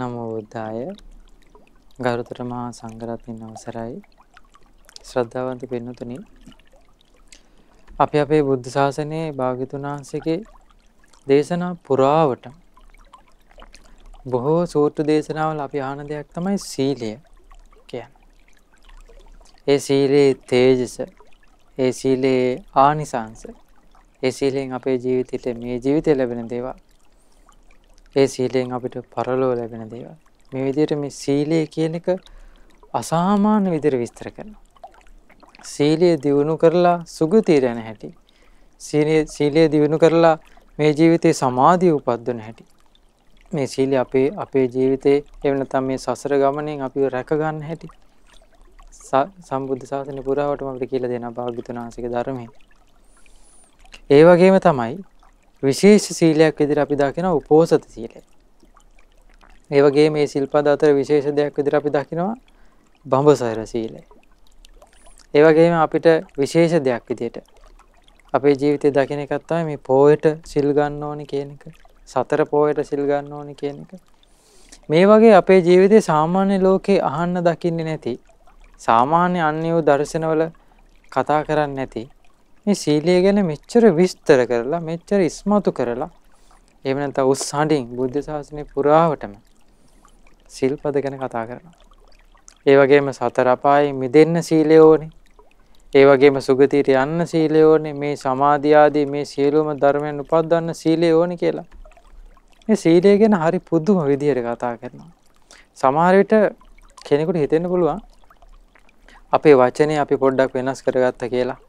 නමෝ බුද්ධාය ගරුතර මහා සංඝරත්නයන් අවසරයි ශ්‍රද්ධාවන්ත පින්නතුනි අපි අපේ බුද්ධ ශාසනයේ භාග්‍යතුන් වහන්සේගේ දේශනා පුරාවට බොහෝ සූත්‍ර දේශනාවල අපි ආන දෙයක් තමයි සීලය කියන්නේ. ඒ සීලේ තේජස, ඒ සීලේ ආනිසංස, ඒ සීලෙන් අපේ ජීවිතේට මේ ජීවිතේ ලැබෙන දේවල් ඒ සීලයෙන් අපිට පරලෝ ලැබෙන දේවල්. මේ විදිහට මේ සීලය කියන එක අසාමාන්‍ය විදිහට විස්තර කරනවා. සීලය දියුණු කරලා සුගතියට යන හැටි. සීලය සීලය දියුණු කරලා මේ ජීවිතේ සමාධිය උපද්දන හැටි. මේ සීලය අපේ අපේ ජීවිතේ එහෙම නැත්නම් මේ සසර ගමනෙන් අපිව රැක ගන්න හැටි. සම්බුද්ධ ශාසනය පුරාවටම අපිට කියලා දෙනවා භාග්‍යතුන් වහන්සේගේ ධර්මයේ. ඒ වගේම තමයි විශේෂ සීලයක් විදිහට අපි දකිනවා උපෝසත සීලය. ඒ වගේ මේ සිල්පද අතර විශේෂ දෙයක් විදිහට අපි දකිනවා බඹසර සීලය. ඒ වගේම අපිට විශේෂ දෙයක් විදිහට අපේ ජීවිතේ දකින එකක් තමයි මේ පොයට සිල් ගන්න ඕනි කියන එක. සතර පොයට සිල් ගන්න ඕනි කියන එක. මේ වගේ අපේ ජීවිතේ සාමාන්‍ය ලෝකේ අහන්න දකින්නේ නැති සාමාන්‍ය අන්‍ය වූ දර්ශනවල කතා කරන්නේ නැති මේ සීලිය ගැන මෙච්චර විස්තර කරලා මෙච්චර ඉස්මතු කරලා එහෙම නැත්නම් උස්සහඬින් බුද්ධ ශාසනය පුරාවටම සිල්පද ගැන කතා කරනවා. ඒ වගේම සතර අපායේ මිදෙන්න සීලය ඕනේ. ඒ වගේම සුගතියට යන්න සීලය ඕනේ. මේ සමාධිය ආදී මේ සියලුම ධර්මයන් උපදවන්න සීලය ඕනේ කියලා. මේ සීලය ගැන හරි පුදුම විදිහට කතා කරනවා. සමහර විට කෙනෙකුට හිතෙන්න පුළුවන් අපේ වචනේ අපි පොඩ්ඩක් වෙනස් කරගත්තා කියලා.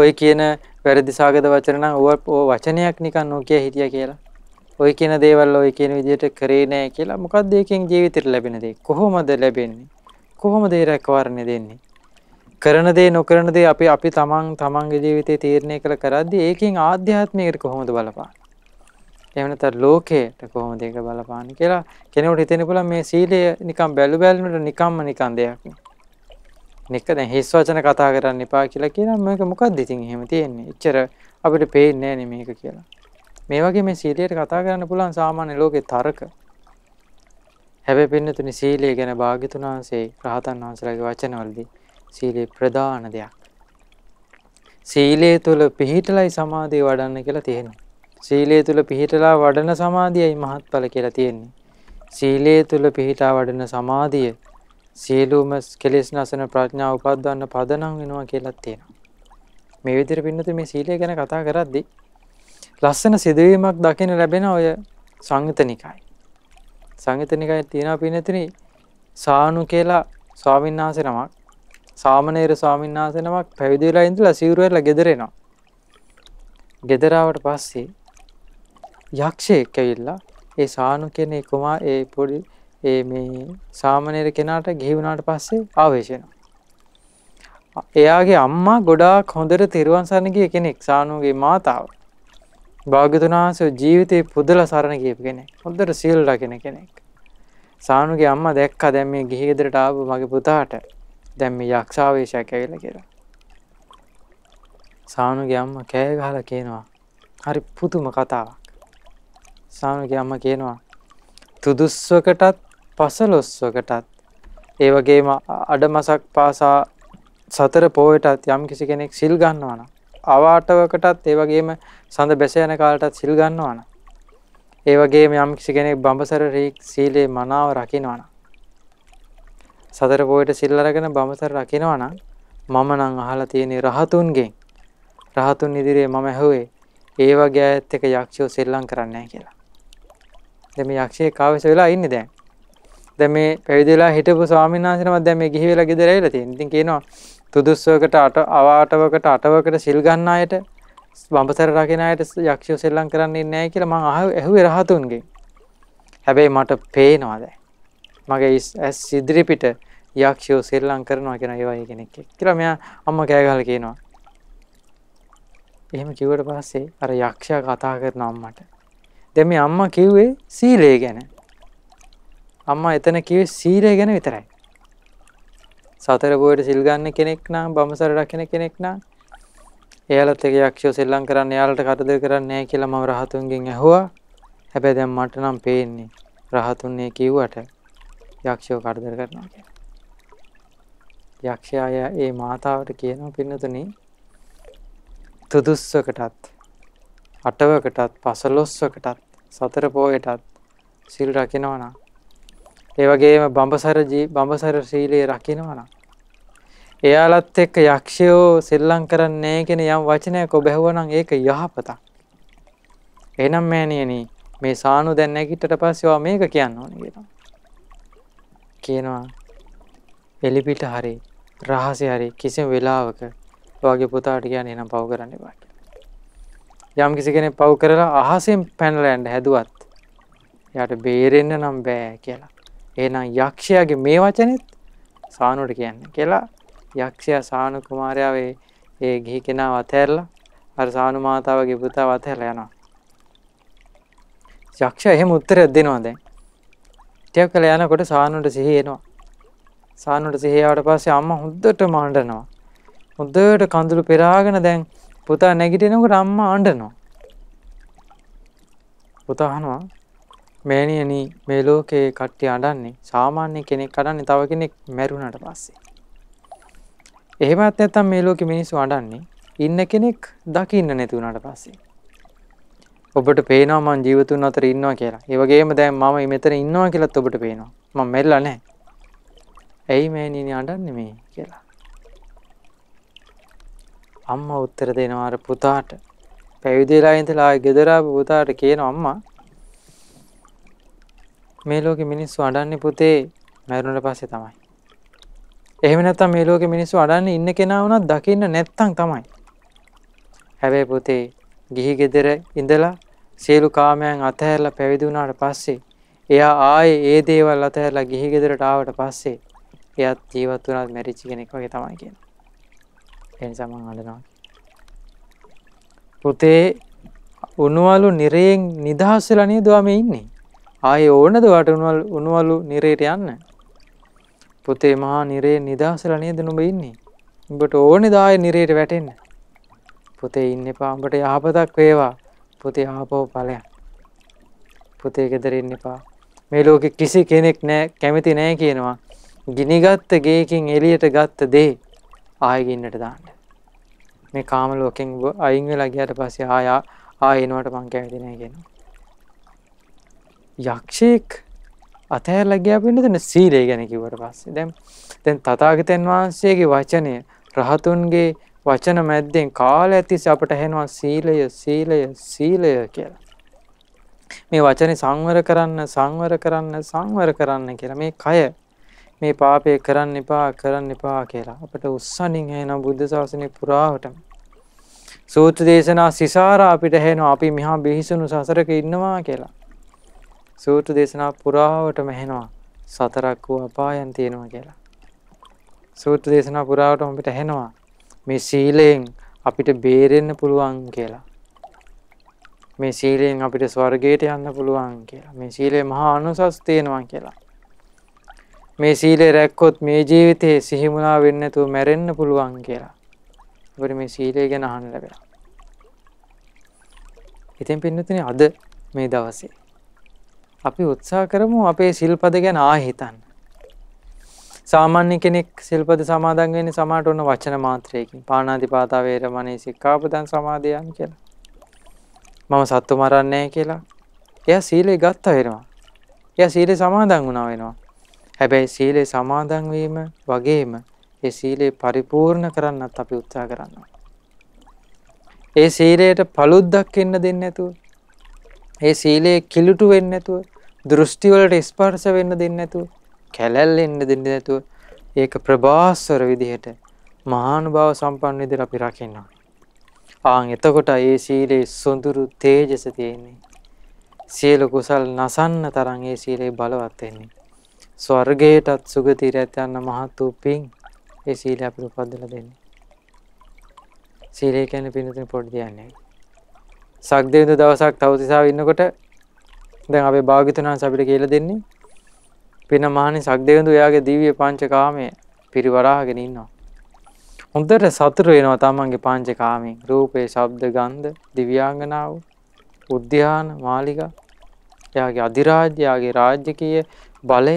ඔය කියන වැරදි සාගත වචන නම් ඕව වචනයක් නිකන් නොකිය හිටියා කියලා. ඔය කියන දේවල් ඔය කියන විදිහට කරේ නෑ කියලා මොකක්ද ඒකෙන් ජීවිතේට ලැබෙන දේ? කොහොමද ලැබෙන්නේ? කොහොමද ඒ රැකවරණය දෙන්නේ? කරන දේ නොකරන දේ අපි අපි තමන් තමන්ගේ ජීවිතේ තීරණය කළ කරද්දී ඒකෙන් ආධ්‍යාත්මයකට කොහොමද බලපාන්නේ එහෙම නැත්නම් ලෝකයට කොහොමද ඒක බලපාන්නේ කියලා කෙනෙකුට හිතෙන්න පුළුවන් මේ සීලය නිකන් බැලු බැලමුට නිකම්ම නිකන් දෙයක් නේ එක දැන් හිස් වචන කතා කරන්න එපා කියලා කියනවා මේක මොකක්ද ඉතින් එහෙම තියෙන්නේ. එච්චර අපිට පේන්නේ නෑනේ මේක කියලා. මේ වගේ මේ සීලයට කතා කරන්න පුළුවන් සාමාන්‍ය ලෝකේ තරක. හැබැයි පින්නතුනි සීලය ගැන භාග්‍යතුන් වහන්සේ රහතන් වහන්සේලාගේ වචනවලදී සීලේ ප්‍රධාන දෙයක්. සීලය තුල පිහිටලයි සමාධිය වඩන්න කියලා තියෙනවා. සීලය තුල පිහිටලා වඩන සමාධියයි මහත්ඵල කියලා තියෙන්නේ. සීලය තුල පිහිටා වඩන සමාධිය සියලුම කෙලෙස් නසන ප්‍රඥාව උපදවන්න පදනම් වෙනවා කියලා තියෙනවා. මේ විදිහට පින්නතු මේ සීලය ගැන කතා කරද්දී ලස්සන සිදුවීමක් දකින්න ලැබෙන ඔය සංයුතනිකයි. සංයුතනිකයි තියෙනවා පින්නතුනි සානු කියලා ස්වාමීන් වහන්සේ නමක් සාමණේර ස්වාමීන් වහන්සේ නමක් පැවිදි වෙලා ඉඳලා සිවුරු වෙලා ගෙදර එනවා. ගෙදර ආවට පස්සේ යක්ෂයෙක් ඇවිල්ලා ඒ සානු කෙනේ කුමා ඒ පොඩි ඒ මේ සාමනයට කෙනාට ගිහි වුණාට පස්සේ ආවේශ වෙනවා. එයාගේ අම්මා ගොඩාක් හොඳට තෙරුවන් සරණ ගිය කෙනෙක් සානුගේ මාතාව. භාග්‍යතුන් වහන්සේ ජීවිතේ පුදලා සරණ ගියපු කෙනෙක්. හොඳට සීල් රකින කෙනෙක්. සානුගේ අම්මා දැක්කා දැන් මේ ගිහි ගෙදරට ආපු මගේ පුතාට දැන් මේ යක්ෂාවේශයක් ඇවිල්ලා කියලා. සානුගේ අම්මා කෑ ගහලා කියනවා හරි පුදුම කතාවක්. සානුගේ අම්මා කියනවා තුදුස්සකටත් පසලොස්වකටත් ඒ වගේම අඩමසක් පාසා සතර පෝයටත් යම් කිසි කෙනෙක් සිල් ගන්නවන. අවාටවකටත් ඒ වගේම සඳ බැස යන කාලටත් සිල් ගන්නවන. ඒ වගේම යම් කිසි කෙනෙක් බඹසර රීක් සීලේ මනාව රකිනවන. සතර පෝයට සිල් අරගෙන බඹසර රකිනවන මම නම් අහලා තියෙන රහතුන්ගෙන් රහතුන් ඉදිරියේ මම ඇහුවේ ඒ වගේ ඇත් එක යක්ෂයෝ සෙල්ලම් කරන්නේ නැහැ කියලා. දැන් මේ යක්ෂයේ කාවස වෙලා ඉන්නේ දැන්. දැ මේ පැවිදිලා හිටපු ස්වාමිනාසනමත් දැ මේ ගිහිවෙලා ගෙදරයිල තින්ති කියනවා තුදුස්සවකට අට අවාටවකට අටවකට සිල්ගන්න අයට බම්පසර රගෙනයට යක්ෂෝ සෙල්ලං කරන්නේ නෑ කියලා මං අහ ඇහුව රහතුන්ගේ හැබැයි මට පේනවාද මගේ ඇස් සිදිරිපිට යක්ෂෝ සෙල්ලං කරනවා කෙන ඒවයි කෙනෙක් කියලා මෙයා අම්ම කෑගල කියනවා එහෙම කිවට පස්සේ අර යක්ෂා කතා කරන අම්මට දැම අම්ම කිව්වේ සීලේ ගැන අම්මා එතන කිව්වේ සීලය ගැන විතරයි. සතර බෝයට සිල් ගන්න කෙනෙක් නම් බඹසර රකින්න කෙනෙක් නම් එයාලත් එක යක්ෂයෝ සෙල්ලම් කරන්න එයාලට කරදර කරන්නේ නැහැ කියලා මම රහතුන්ගෙන් ඇහුවා. හැබැයි දැන් මට නම් පේන්නේ රහතුන්නේ කිව්වට යක්ෂයෝ කරදර කරනවා කියලා. යක්ෂයා ඒ මාතාවට කියනවා පින්නතුනි තුදුස්සකටත් අටවකටත් පසළොස්වකටත් සතර පෝයටත් සිල් රකින්නවා නම් ඒ වගේම බඹසර බඹසර ශීලයේ රකින්නවා නම් එයාලත් එක්ක යක්ෂයෝ සෙල්ලම් කරන්නේ කියන යම් වචනයක් ඔබ ඇහුවනම් ඒක යහපතක්. එහෙනම් මෑණියනි මේ සානු දැන් නැගිටට පස්සේ ඔයා මේක කියන්න ඕනේ කියලා. කියනවා එලිපිට හරි රහසේ හරි කිසිම වෙලාවක ඔයාගේ පුතාට කියන්නේ නම් පව කරන්න එපා කියලා. යම් කිසි කෙනෙක් පව කරලා අහසෙන් පැනලා යන්න හැදුවත් එයාට බේරෙන්න නම් බෑ කියලා. එහෙනම් යක්ෂයාගේ මේ වචනෙත් සානුවට කියන්නේ කියලා යක්ෂයා සානු කුමාරයාව ඒ ගිහි කෙනාව අතහැරලා අර සානු මාතාවගේ පුතාව අතහැරලා යනවා. යක්ෂයා එහෙම උත්තරයක් දෙනවා දැන්. ටිකක් කළා යනකොට සානුට සිහි එනවා. සානුට සිහි ආවට පස්සේ අම්මා හොද්දටම අඬනවා. හොද්දට කඳුළු පෙරාගෙන දැන් පුතා නැගිටිනකොට අම්මා අඬනවා. පුතා අහනවා මෑණියනි මේ ලෝකේ කට්ටිය අඬන්නේ සාමාන්‍ය කෙනෙක් අඬන්නේ තව කෙනෙක් මැරුණාට පස්සේ. එහෙමත් නැත්නම් මේ ලෝකේ මිනිස්සු අඬන්නේ ඉන්න කෙනෙක් දකින්න නැති වුණාට පස්සේ. ඔබට පේනවා මං ජීවතුන් අතර ඉන්නවා කියලා. ඒ වගේම දැන් මම මෙතන ඉන්නවා කියලාත් ඔබට පේනවා. මම මැරිලා නැහැ. ඇයි මෑණියනි අඬන්නේ මේ කියලා. අම්මා උත්තර දෙනවා අර පුතාට. පැවිදිලා ඉඳලා ගෙදර ආපු පුතාට කියනවා අම්මා මේ ලෝකෙ මිනිස්සු අඩන්නේ පුතේ මැරුණට පස්සේ තමයි. එහෙම නැත්තම් මේ ලෝකෙ මිනිස්සු අඩන්නේ ඉන්න කෙනා වුණත් දකින්න නැත්තම් තමයි. හැබැයි පුතේ ගිහි ගෙදර ඉඳලා සියලු කාමයන් අතහැරලා පැවිදි වුණාට පස්සේ එයා ආයේ ඒ දේවල් අතහැරලා ගිහි ගෙදරට ආවට පස්සේ එයාත් ජීවත් වුණාත් මැරිච්ච කෙනෙක් වගේ තමයි කියන්නේ. ඒ නිසා මම අඬනවා. පුතේ උණුවලු නිරයෙන් නිදහස් වෙලා නේද ඔයා මේ ඉන්නේ? ආයේ ඕනද වාට උනවල් උනවලු නිරේට යන්න පුතේ මහා නිරේ නිදාසලා නේද නුඹ ඉන්නේ උඹට ඕනේද ආයේ නිරේට වැටෙන්න පුතේ ඉන්න එපා උඹට යහපතක් වේවා පුතේ ආපහු ඵලයන් පුතේ ගෙදර ඉන්න එපා මේ ලෝකෙ කිසි කෙනෙක් නෑ කැමති නෑ කියනවා ගිනිගත්ත ගේකින් එළියට ගත්ත දේ ආයෙ ගින්නට දාන්න මේ කාම ලෝකෙන් අයින් වෙලා ගියාට පස්සේ ආය ආයෙ එනවට මං කැමති නෑ කියනවා යක්ෂයෙක් අතහැරලග්‍යාපෙන්න්නදන සීලේ ගැනකිවට පස්සේ දැම් දැන් තතාගතන් වහන්සේගේ වචනය රහතුන්ගේ වචන මැද්දෙන් කාල ඇතිස අපට හැනවා සීලය සීලය සීලය කියලා. මේ වචන සංවර කරන්න සංවර කරන්න සංවර කරන්න කියලා මේ කය මේ පාපය කරන්න එපා කරන්න එපා කියලා අපට උත්සනින් හෙන බුද්ධ ශාසනය පුරාවටම සූත්‍ර දේශනා සිසාර අපිට හෙනවා අපි මෙහා බිහිසුණු සසරක ඉන්නවා කියලා සූත්‍ර දේශනා පුරාවටම ඇහෙනවා සතරක් වූ අපායන් තියෙනවා කියලා. සූත්‍ර දේශනා පුරාවටම අපිට ඇහෙනවා මේ සීලයෙන් අපිට බේරෙන්න පුළුවන් කියලා. මේ සීලයෙන් අපිට ස්වර්ගයට යන්න පුළුවන් කියලා. මේ සීලේ මහා අනුසස් තියෙනවා කියලා. මේ සීලේ රැක්කොත් මේ ජීවිතේ සිහිමුණා වෙන්නේ නැතුව මැරෙන්න පුළුවන් කියලා. අපිට මේ සීලය ගැන අහන්න ලැබෙනවා. ඉතින් පින්නතුනේ අද මේ දවසේ අපි උත්සා කරමු අපේ සිල්පද ගැන ආහිතන්න. සාමාන්‍ය කෙනෙක් සිල්පද සමාදන් වෙන්නේ සමාට ඔන්න වචන මාත්‍රයකින්. පාණාතිපාතා වේරමණී සික්ඛාපදං සමාදියාමි කියලා. මම සත්තු මරන්නේ කියලා. එයා සීලය ගත්තා වෙනවා. එයා සීලේ සමාදන් වුණා වෙනවා. හැබැයි සීලේ සමාදන් වීම වගේම ඒ සීලේ පරිපූර්ණ කරන්නත් අපි උත්සාහ කරනවා. ඒ සීලයට පළුද්දක් එන්න දෙන්නේ නැතුව ඒ සීලේ කිලුටු වෙන්නේ නැතුව දෘෂ්ටිවලට ස්පර්ශ වෙන්න දෙන්නේ නැතුව කැලැල් එන්න දෙන්නේ නැතුව ඒක ප්‍රභාස්වර විදිහට මහානුභාව සම්පන්න විදිහට අපි රකින්නවා. ආන් එතකොට ඒ සීලේ සොඳුරු තේජස තියෙන්නේ. සියලු කුසල් නසන්න තරම් ඒ සීලේ බලවත් වෙන්නේ. ස්වර්ගයටත් සුගතියට යන මහත් වූ පිං ඒ සීලය අපිට උපදලා දෙන්නේ. සීලය කියන්නේ පින්නතේ පොඩි දෙයක් නෙවෙයි. සක්දේවිඳු දවසක් තවතිසාව ඉන්නකොට දැන් අපේ භාග්‍යතුන් වහන්සේ අපිට කියලා දෙන්නේ පින මහණි සක්දේවඳු එයාගේ දිව්‍ය පංචකාමයේ පිරිවරාගෙන ඉන්නවා. හොඳට සතුට වෙනවා තමන්ගේ පංචකාමයෙන්. රූපේ, ශබ්ද, ගන්ධ, දිව්‍යාංගනාව, උද්‍යාන, මාලිගා, එයාගේ අධිරාජ්‍ය, එයාගේ රාජ්‍යකීය බලය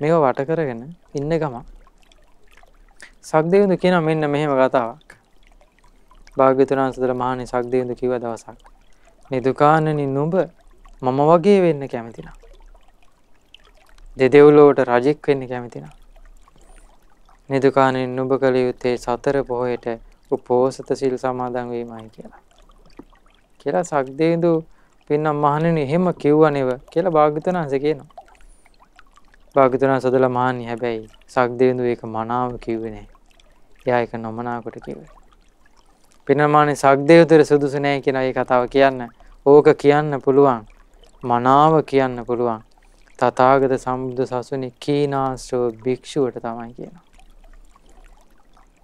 මේක වට කරගෙන ඉන්න ගම. සක්දේවඳු කියන මෙන්න මෙහෙම කතාවක්. භාග්‍යතුන් වහන්සේතර මහණි සක්දේවඳු කිව්ව දවසක්. මේ දුකානනි නුඹ මම වගේ වෙන්න කැමතින. දෙදෙව්ලෝට රජෙක් වෙන්න කැමතින. නිදුකානෙන් නුබ කළ යුත්තේ සතර පොහොයට උපෝසත සිල් සමාදන් වීමයි කියලා. කියලා සක්දේදු පින්නම් මහණෙනි එහෙම කිව්වනේව කියලා භාග්‍යතුන් වහන්සේ කියනවා. භාග්‍යතුන් සදල මහණනි හැබැයි සක්දේදු ඒක මනාව කිව්වේ නැහැ. එයා ඒක නොමනා කොට කිව්වේ. පින්නමානේ සක්දේවතර සුදුසු නැහැ කියලා මේ කතාව කියන්න. ඕක කියන්න පුළුවන්. මනාව කියන්න පුළුවන් තථාගත සම්බුද්ධ සසුනේ කීනාශ්‍රව භික්ෂුවට තමයි කියනවා.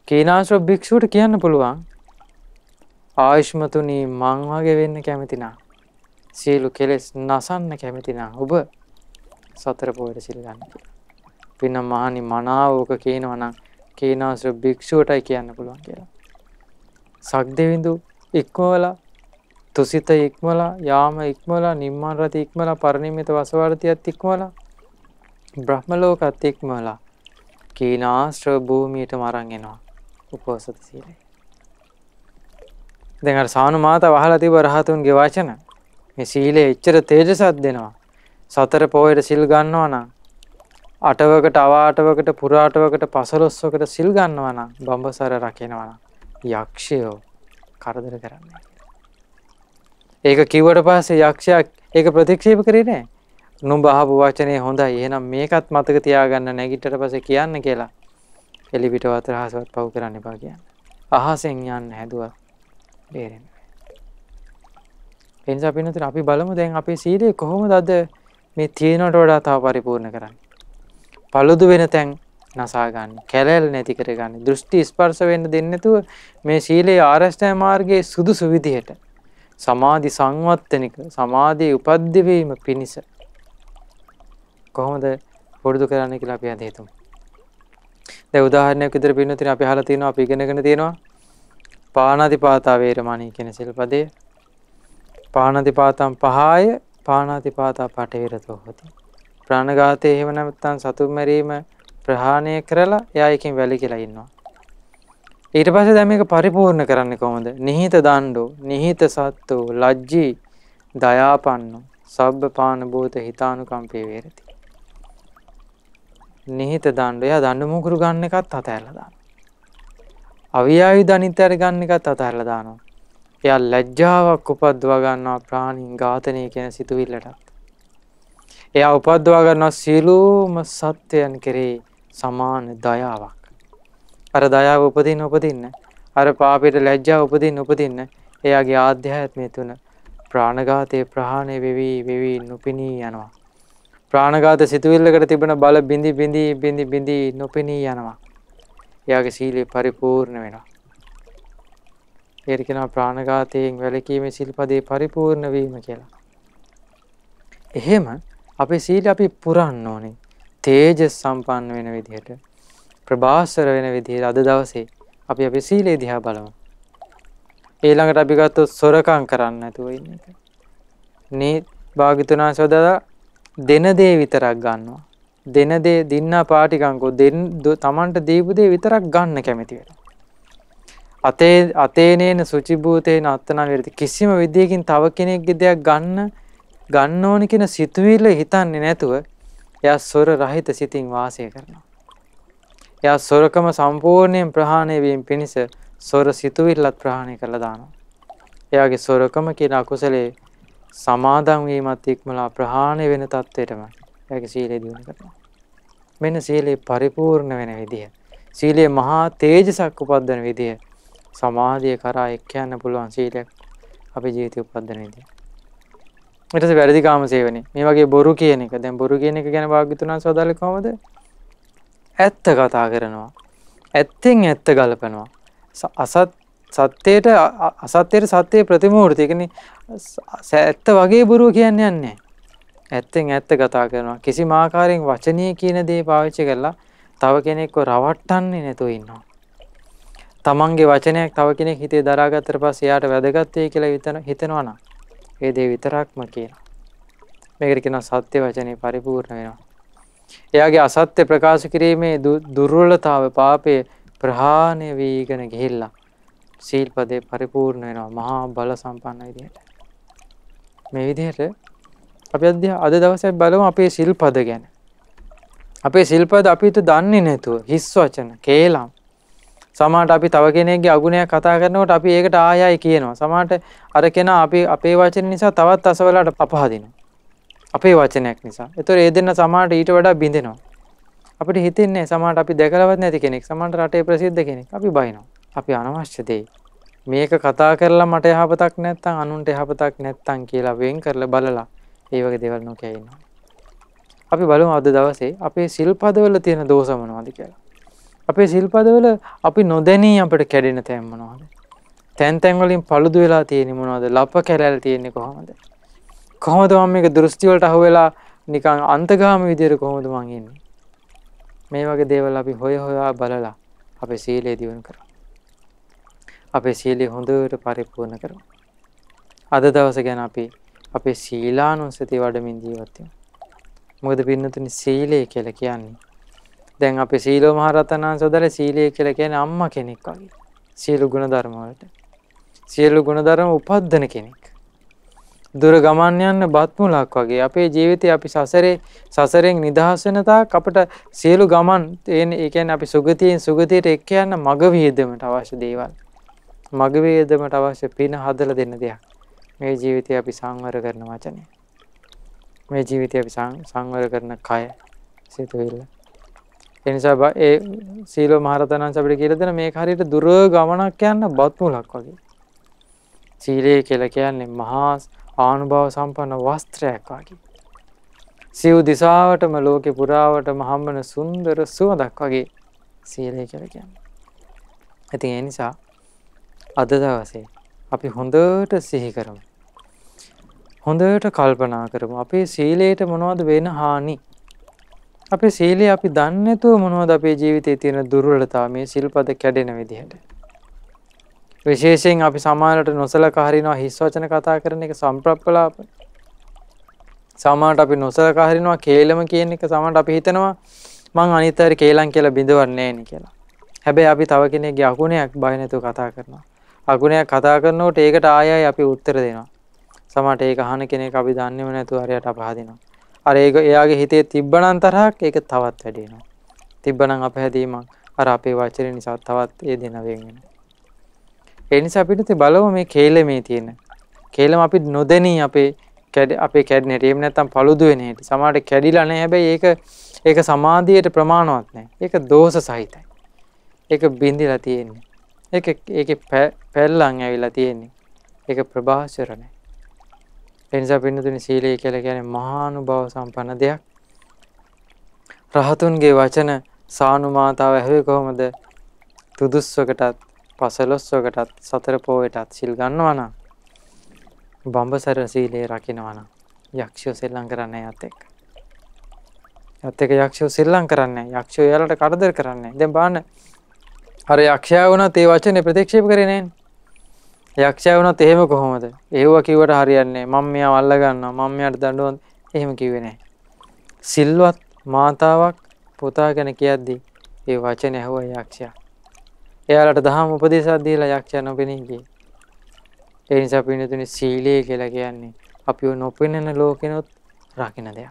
කීනාශ්‍රව භික්ෂුවට කියන්න පුළුවන් ආයුෂ්මතුනි මං වගේ වෙන්න කැමති නා. සියලු කෙලෙස් නසන්න කැමති නා. ඔබ සතර පොයට සිල් ගන්න. පින්න මහනි මනාවෝක කියනවා නම් කීනාශ්‍රව භික්ෂුවටයි කියන්න පුළුවන් කියලා. සක්දෙවිඳු ඉක්මවලා තුසිත ඉක්මලා යාම ඉක්මලා නිම්මාන් රති ඉක්මලා පරිණිමිත වසවර්තියත් ඉක්මලා බ්‍රහ්ම ලෝකත් ඉක්මලා කීනාශ්‍ර භූමියට මරන් එනවා උපෝසත සීලය. දැන් අර සානුමාත වහලා තිබ රහතුන්ගේ වචන මේ සීලය එච්චර තේජසක් දෙනවා. සතර පොයට සිල් ගන්නවා නම් අටවකට අවාටවකට පුරාටවකට පසළොස්වකට සිල් ගන්නවා නම් බඹසර රකිනවා නම් යක්ෂයෝ කරදර කරන්නේ. ඒක කිව්වට පස්සේ යක්ෂයා ඒක ප්‍රතික්ෂේප කරේ නෑ. නුඹ අහපු වචනේ හොඳයි. එහෙනම් මේකත් මතක තියාගන්න නැගිටට පස්සේ කියන්න කියලා. එලි පිට වතර හසවත් පව් කරන්න එපා කියන්න. අහසෙන් යන්න හැදුවා. බේරෙන්න. එනිසා පින්නතර අපි බලමු දැන් අපේ සීලය කොහොමද අද මේ තියෙනට වඩා තව පරිපූර්ණ කරන්නේ. පළුදු වෙන තැන් නසා ගන්න. කැලැල් නැති කර ගන්න. දෘෂ්ටි ස්පර්ශ වෙන්න දෙන්නේ නැතුව මේ සීලය ආරෂ්ඨාය මාර්ගයේ සුදුසු විදිහට සමාධි සංවත්තනික සමාධී උපද්දිවීම පිණිස කොහොමද පුරුදු කරන්න කියලා අපි අද හිතමු. දැන් උදාහරණයක් විදිහට පින්නතින අපි අහලා තියෙනවා අපි ඉගෙනගෙන තියෙනවා පාණාතිපාතා වේරමණී කියන සිල්පදේ. පාණාතිපාතම් පහය පාණාතිපාතා පටේරතෝ හොති. ප්‍රාණඝාතය එහෙම නැත්නම් සතුන් මරීම ප්‍රහාණය කරලා එයා එකෙන් වැළකීලා ඉන්නවා. ඊට පස දැමක පරිපූර්ණ කරන්න කොමද නිහිත දණ්ඩෝ නිහිත සත්තුූ ලජ්ජී දයාපන්නු සබ්භ පානභූත හිතානුකම්පේ වේරති. නිහිත දණ්ඩ යා දණ්ඩ මුකුරු ගන්න එකත් අතඇරලදාන. අවියායු ධනිතැර ගන්න එකත් අතඇරලදානවා. එයා ලැජ්ජාවක් උපද්දවාගන්නවා ප්‍රාණීන් ඝාතනය කියන සිතුවිල්ලටත්. එයා උපද්දවාගන්නවා සියලූම සත්‍යයන් කෙරේ සමාන දයාවක්. අර දයාව උපදින්න උපදින්න අර පාපයට ලැජ්ජාව උපදින්න උපදින්න එයාගේ ආධ්‍යාත්මය තුන ප්‍රාණඝාතයේ ප්‍රහාණය වෙවි වෙවි නොපිනී යනවා ප්‍රාණඝාත සිතුවිල්ලකට තිබෙන බල බිඳි බිඳි බිඳි බිඳි නොපිනී යනවා එයාගේ සීලය පරිපූර්ණ වෙනවා ඒකට කියනවා ප්‍රාණඝාතයෙන් වැළකීමේ සිල්පදේ පරිපූර්ණ වීම කියලා එහෙම අපේ සීල අපි පුරන්න ඕනේ තේජස් සම්පන්න වෙන විදිහට ප්‍රභාස්වර වෙන විදිහට අද දවසේ අපි අපේ සීලය දිහා බලමු. ඊළඟට අපි ගත්තොත් සොරකම් කරන්න නැතුව ඉන්න එක. මේ භාග්‍යතුන් සදා දෙන දේ විතරක් ගන්නවා. දෙන දේ දින්න පාටිකංකෝ දෙන් තමන්ට දීපු දේ විතරක් ගන්න කැමති වෙනවා. අතේ අතේනේන සුචිභූතේන අත්තනා විරති කිසිම විදියකින් තව කෙනෙක්ගේ දෙයක් ගන්න ගන්න ඕන කියන සිතුවිල්ල හිතන්නේ නැතුව එයා සොර රහිත සිතින් වාසය කරනවා. එයා සොරකම සම්පූර්ණයෙන් ප්‍රහාණය වීම පිණිස සොර සිතුවිල්ලත් ප්‍රහාණය කරලා දානවා. එයාගේ සොරකම කියන අකුසලයේ සමාදන් වීමත් ඉක්මලා ප්‍රහාණය වෙන තත්ත්වයටම එයාගේ සීලය දියුණු කරනවා. මෙන්න සීලේ පරිපූර්ණ වෙන විදිය. සීලයේ මහා තේජසක් උපද්දන විදිය. සමාධිය කරා එක් යන්න පුළුවන් සීලයක් අපේ ජීවිතේ උපද්දන විදිය. ඊට පස්සේ වැරදි කාම සේවනේ. මේ වගේ බොරු කියන එක. දැන් බොරු කියන එක ගැන භාග්‍යතුන් වහන්සේ වදාළේ කොහොමද? ඇත්ත කතා කරනවා. ඇත්තෙන් ඇත්ත ගලපනවා. අසත් සත්‍යයට අසත්‍යයට සත්‍යයේ ප්‍රතිමූර්තියකන ඇත්ත වගේ බොරුව කියන්න යන්නේ. ඇත්තෙන් ඇත්ත කතා කරනවා කිසි මාකාරයෙන් වචනය කියන දේ පාවිච්චි කරලා තව කෙනෙක්ව රවට්ටන්නේ නැතුව ඉන්නවා. තමන්ගේ වචනයක් තව කෙනෙක් හිතේ දරාගත්තට පස්සේ එයාට වැදගත්ය කියලා හිතන හිතනවා නම් ඒ දේ විතරක්ම කියලා. මේකට කියනවා සත්‍ය වචනේ පරිපූර්ණ වෙනවා. එයාගේ අසත්‍ය ප්‍රකාශ කිරීමේ දුර්වලතාව පාපය ප්‍රහාණය වීගෙන ගිහිල්ලා සීල්පදේ පරිපූර්ණ වෙනවා මහා බල සම්පන්න විදිහට. මේ විදිහට අපි අද අද දවසේ බලමු අපේ සිල්පද ගැන. අපේ සිල්පද අපිට දන්නේ නැතුව හිස් වචන, කේලම්. සමහරට අපි තව කෙනෙක්ගේ අගුණයක් කතා කරනකොට අපි ඒකට ආයයි කියනවා. සමහරට අර කෙනා අපි අපේ වචන නිසා තවත් අසවලට අපහදිනවා. අපේ වචනයක් නිසා. එතකොට ඒ දෙන්න සමාහට ඊට වඩා බිඳෙනවා. අපිට හිතෙන්නේ සමාහට අපි දැකලවත් නැති කෙනෙක් සමාහට රටේ ප්‍රසිද්ධ කෙනෙක්. අපි බයිනවා. අපි අනවශ්‍ය දෙයි. මේක කතා කරලා මට යහපතක් නැත්තම් අනුන්ට යහපතක් නැත්තම් කියලා වෙන් කරලා බලලා ඒ වගේ දේවල් නොකිය ඉන්නවා. අපි බලමු අද දවසේ අපේ සිල්පදවල තියෙන දෝෂ මොනවද කියලා. අපේ සිල්පදවල අපි නොදැනී අපිට කැඩෙන තැන් මොනවද? තැන් තැන් වලින් paludu වෙලා තියෙන්නේ මොනවද? ලප කැලල් තියෙන්නේ කොහොමද? කොහොමද මම මේක දෘෂ්ටිවලට අහුවෙලා නිකන් අන්තගාමී විදියට කොහොමද මං ඉන්නේ මේ වගේ දේවල් අපි හොය හොයා බලලා අපේ සීලය දියුණු කරමු අපේ සීලය හොඳට පරිපූර්ණ කරමු අද දවස ගැන අපි අපේ සීලානුසතිය වඩමින් ජීවත් වෙමු මොකද පින්නතුනි සීලය කියලා කියන්නේ දැන් අපේ සීලෝ මහරතනන් සෝදරේ සීලය කියලා කියන්නේ අම්මා කෙනෙක් වගේ සීල ගුණ ධර්ම වලට සියලු ගුණධර්ම උපද්දන කෙනෙක් දුර ගමන් යන්න බත්මුලක් වගේ අපේ ජීවිතේ අපි සසරේ සසරෙන් නිදහස් වෙන තාක් අපිට සියලු ගමන් ඒ කියන්නේ අපි සුගතියෙන් සුගතියට එක්ක යන මග වේදමට අවශ්‍ය දේවල් මග වේදමට අවශ්‍ය පින හදලා දෙන්න දෙයක් මේ ජීවිතේ අපි සංවර කරන වචනේ මේ ජීවිතේ අපි සංවර කරන කය සිතුවිල්ල එනිසා ඒ සීලෝ මහරතනන් අපිට කියලා දෙන මේක හරියට දුර ගමනක් යන්න බත්මුලක් වගේ සීලය කියලා කියන්නේ මහා ආනුභාව සම්පන්න වස්ත්‍රයක් වගේ. සිව් දිසාවටම ලෝකෙ පුරාවටම හම්බන සුන්දර සුවදක් වගේ සීලය කියලා කියන්නේ. ඉතින් ඒ නිසා අද දවසේ අපි හොඳට සිහි කරමු. හොඳට කල්පනා කරමු අපේ සීලයට මොනවද වෙන හානි? අපේ සීලය අපි දන්නේ නැතුව මොනවද අපේ ජීවිතයේ තියෙන දුර්වලතා මේ සිල්පද කැඩෙන විදිහට. විශේෂයෙන් අපි සමානට නොසලකා හරිනවා හිස් වචන කතා කරන එක සම්ප්‍රප්පලාප. සමානට අපි නොසලකා හරිනවා කේලම කියන එක සමානට අපි හිතනවා මං අනිත් අයට කේලම් කියලා බිඳවන්නේ නැහැ කියලා. හැබැයි අපි තව කෙනෙක්ගේ අගුණයක් බය නැතුව කතා කරනවා. අගුණයක් කතා කරනකොට ඒකට ආයෙයි අපි උත්තර දෙනවා. සමහරට ඒක අහන කෙනෙක් අපි දන්නේම නැතුව හරියට අපහදිනවා. අර ඒක එයාගේ හිතේ තිබ්බනම් තරහක් ඒක තවත් වැඩි වෙනවා. තිබ්බනම් අපහැදීමක් අර අපේ වචන නිසා තවත් ඒ දෙන වෙනවා. ඒ නිසා පිටුති බලමු මේ කේලමේ තියෙන. කේලම අපි නොදෙනී අපේ අපේ කැඩෙන හැටි. එහෙම නැත්නම් paludu වෙන හැටි. සමහරට කැඩිලා නැහැ. හැබැයි ඒක ඒක සමාධියට ප්‍රමාණවත් නැහැ. ඒක දෝෂ සහිතයි. ඒක බින්දිලා තියෙන්නේ. ඒක ඒකේ පැල්ලම් ඇවිල්ලා තියෙන්නේ. ඒක ප්‍රභාසර නැහැ. ඒ නිසා පින්නතුනි සීලය කියලා කියන්නේ මහානුභාව සම්පන්න දෙයක්. රහතුන්ගේ වචන සානුමාතාව ඇහුවේ කොහොමද? තුදුස්සකටත් පසළොස්වකටත් සතර පෝයටත් සිල් ගන්නවා නම් බඹසර සීලය රකින්නවා නම් යක්ෂයෝ සෙල්ලම් කරන්නේ යත් එක්ක. යත් එක්ක යක්ෂයෝ සෙල්ලම් කරන්නේ යක්ෂයෝ යාලට කරදර කරන්නේ. දැන් බලන්න අර යක්ෂයා වුණත් ඒ වචනේ ප්‍රතික්ෂේප කරේ නෑනේ. යක්ෂයා වුණත් එහෙම කොහොමද? ඒව කිව්වට හරියන්නේ නැහැ. මම මෙයාව අල්ලගන්නවා. මම මෙයාට දඬුවම් එහෙම කිව්වේ නෑ. සිල්වත් මාතාවක් පුතා ගැන කියද්දි ඒ වචනේ ඇහුවා යක්ෂයා. එයාලට දහම් උපදේශක් දීලා යක්ෂයා නොපෙනී ගියේ. ඒ නිසා පින්නතුනි සීලය කියලා කියන්නේ අපිව නොපෙනෙන ලෝකෙනොත් රකින්න දෙයක්.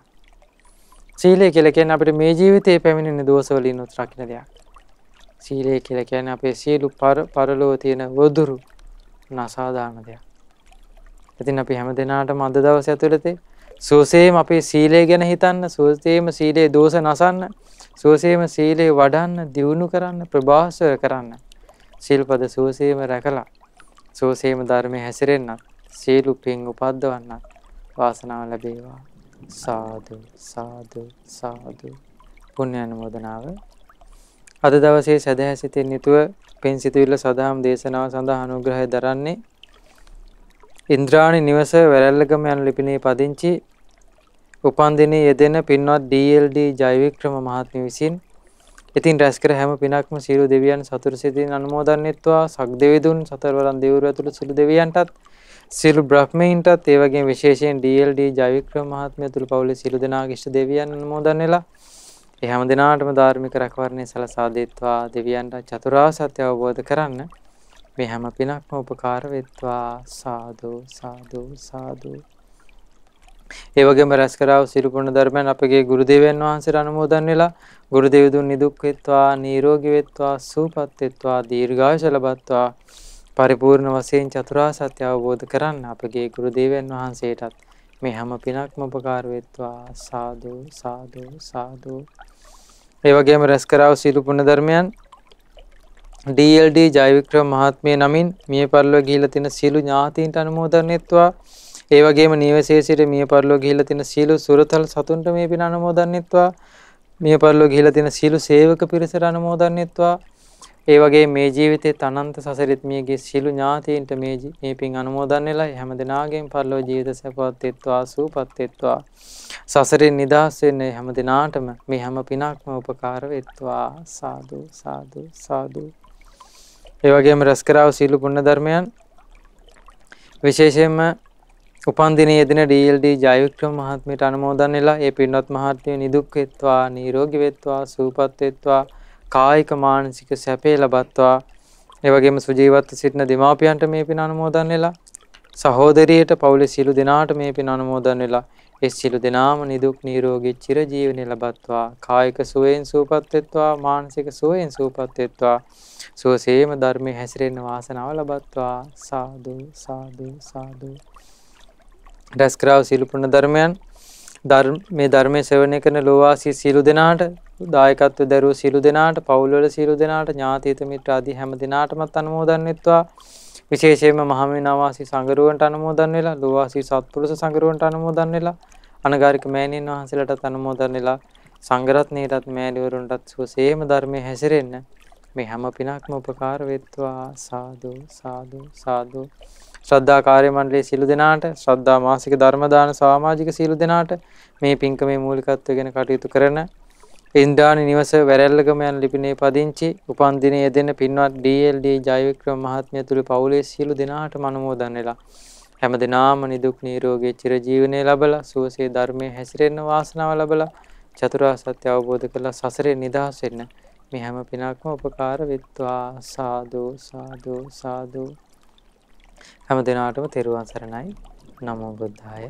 සීලය කියලා කියන්නේ අපිට මේ ජීවිතේ පැමිණෙන දෝෂවලිනුත් රකින්න දෙයක්. සීලය කියලා කියන්නේ අපේ සියලු පරලෝ තියෙන වදුරු නසාදාන දෙයක්. ඉතින් අපි හැමදෙනාටම අද දවස් ඇතුළතේ සෝසේම අපේ සීලය ගැන හිතන්න, සෝසේම සීලේ දෝෂ නසන්න, සෝසේම සීලේ වඩන්න, දියුණු කරන්න, ප්‍රභාසර කරන්න. සීල්පද සෝසේම රැකලා සෝසේම ධර්මයේ හැසිරෙන්නත්, සීලු පින් උපද්දවන්නත් වාසනාව ලැබේවා. සාදු සාදු සාදු පුණ්‍යානුමෝදනාව අද දවසේ සදහැ සිතෙන් යුතුව පින් සිතුවිල්ල සදාම් දේශනාව සඳහා අනුග්‍රහය දරන්නේ ඉන්ද්‍රාණි නිවස වැරැල්ලගම යන ලිපිනේ පදිංචි උපන්දිනයේ යෙදෙන පින්වත් DLD ජයවික්‍රම මහත්මිය විසින් ඉතින් රැස් කර හැම පිනක්ම සියලු දෙවියන් සතුට සිතින් අනුමෝදන්වත්වා සක්දෙවිඳුන් සතරවරන් දෙවිවරු ඇතුළු සුළු දෙවියන්ටත් සියලු බ්‍රහ්මීන්ටත් ඒ වගේම විශේෂයෙන් DLD ජයවික්‍රම මහත්මිය ඇතුළු පවුලේ සියලු දෙනාගේ ඉෂ්ට දෙවියන් අනුමෝදන් වෙලා ඒ හැම දිනාටම ධාර්මික රැකවරණය සලසා දෙත්වා දෙවියන්ට චතුරාර්ය සත්‍ය අවබෝධ කරන්න මේ හැම පිනක්ම උපකාර වෙත්වා සාදු සාදු සාදු ඒ වගේම රැස් කරාව සිරිපුණ ධර්මයන් අපගේ ගුරු දෙවියන් වහන්සේට අනුමෝදන් වෙලා ගුරු දෙවිඳුන් නිදුක් වෙත්වා නිරෝගී වෙත්වා සුවපත් වෙත්වා දීර්ඝායස ලබත්වා පරිපූර්ණ වශයෙන් චතුරාර්ය සත්‍ය අවබෝධ කරන්න අපගේ ගුරු දෙවියන් වහන්සේටත් මේ හැම පිනක්ම උපකාර වෙත්වා සාදු සාදු සාදු ඒ වගේම රැස් කරාව සියලු පුණ්‍ය ධර්මයන් DLD ජයවික්‍රම මහත්මිය නමින් මිය පරලොව ගිහිලා තියෙන සියලු ඥාතීන්ට අනුමෝදන් වෙත්වා ඒ වගේම නිවසේ සිට මිය පරලෝ ගිහිලා තියෙන සීල සුරතල් සතුන්ට මේ පින අනුමෝදන්වත්වා මිය පරලෝ ගිහිලා තියෙන සීල සේවක පිරිසට අනුමෝදන්වත්වා ඒ වගේ මේ ජීවිතේ තනන්ත සසරෙත් මියගේ සිළු ඥාතීන්ට මේ මේ පින් අනුමෝදන් වෙලා හැම දිනාගෙන් පරලෝ ජීවිත සැපවත් වෙත්වා සූපත් වෙත්වා සසරෙන් නිදහස් වෙන්නේ හැම දිනාටම මේ හැම පිනක්ම උපකාර වෙත්වා සාදු සාදු සාදු ඒ වගේම රසකරව සීළු පුණ්‍ය ධර්මයන් විශේෂයෙන්ම උපන්දින යෙදෙන DLD ජයවික්‍රම මහත්මයට අනුමෝදන් වෙලා ඒ පින්වත් මහත්මිය නිදුක් වෙත්වා නිරෝගී වෙත්වා සුවපත් වෙත්වා කායික මානසික සැපේ ලබත්වා ඒ වගේම සුජීවත්ව සිටින දෙමාපියන්ට මේ පින් අනුමෝදන් වෙලා සහෝදරියට පවුලේ සියලු දෙනාට මේ පින් අනුමෝදන් වෙලා ඒ සියලු දෙනාම නිදුක් නිරෝගී චිරජීවනය ලබත්වා කායික සුවයෙන් සූපත් වෙත්වා මානසික සුවයෙන් සූපත් වෙත්වා සුවසේම ධර්මයේ හැසිරෙන්න වාසනාව ලබත්වා සාදු සාදු සාදු රැස්කරාව සීලුපුණ ධර්මයන් මේ ධර්මය සෙවනය කරන ලෝවාසී සීලු දෙනාට දායකත්ව දරුව සීලු දෙනාට පවුල්වල සීලු දෙනාට ඥාතීත මිත්‍රාදී හැම දිනාටමත් අනුමෝදන් වෙත්වා විශේෂයෙන්ම මහමෙනවාසී සංගරුවන්ට අනුමෝදන් වෙලා ලෝවාසී සත්පුරුෂ සංගරුවන්ට අනුමෝදන් වෙලා අනගාരിക මෑණින් වහන්සේලාටත් අනුමෝදන් වෙලා සංඝරත්නයටත් මෑණිවරුන්ටත් සුවසේම ධර්මයේ හැසිරෙන්න මේ හැම පිනක්ම උපකාර වෙත්වා සාදු සාදු සාදු ශ්‍රද්ධා කාර්ය මණ්ඩලයේ සියලු දෙනාට ශ්‍රද්ධා මාසික ධර්ම දාන සමාජික සියලු දෙනාට මේ පින්කමේ මූලිකත්වය ගැන කටයුතු කරන ඉන්දානි නිවස වැරැල්ලගම යන ලිපිනේ පදිංචි උපන් දිනයේ දෙන පින්වත් DLD ජයවික්‍රම මහත්මියතුළු පවුලේ සියලු දෙනාටම අනුමෝදන් වෙලා හැම දිනාම නිදුක් නිරෝගී චිරජීවනයේ ලබලා සුවසේ ධර්මයේ හැසිරෙන්න වාසනාව ලබලා චතුරාර්ය සත්‍ය අවබෝධ කරලා සසරේ නිදහස් වෙන්න මේ හැම පිනක්ම උපකාර වෙත්වා සාදු සාදු සාදු හැම දෙනාටම තෙරුවන් සරණයි නමෝ බුද්ධාය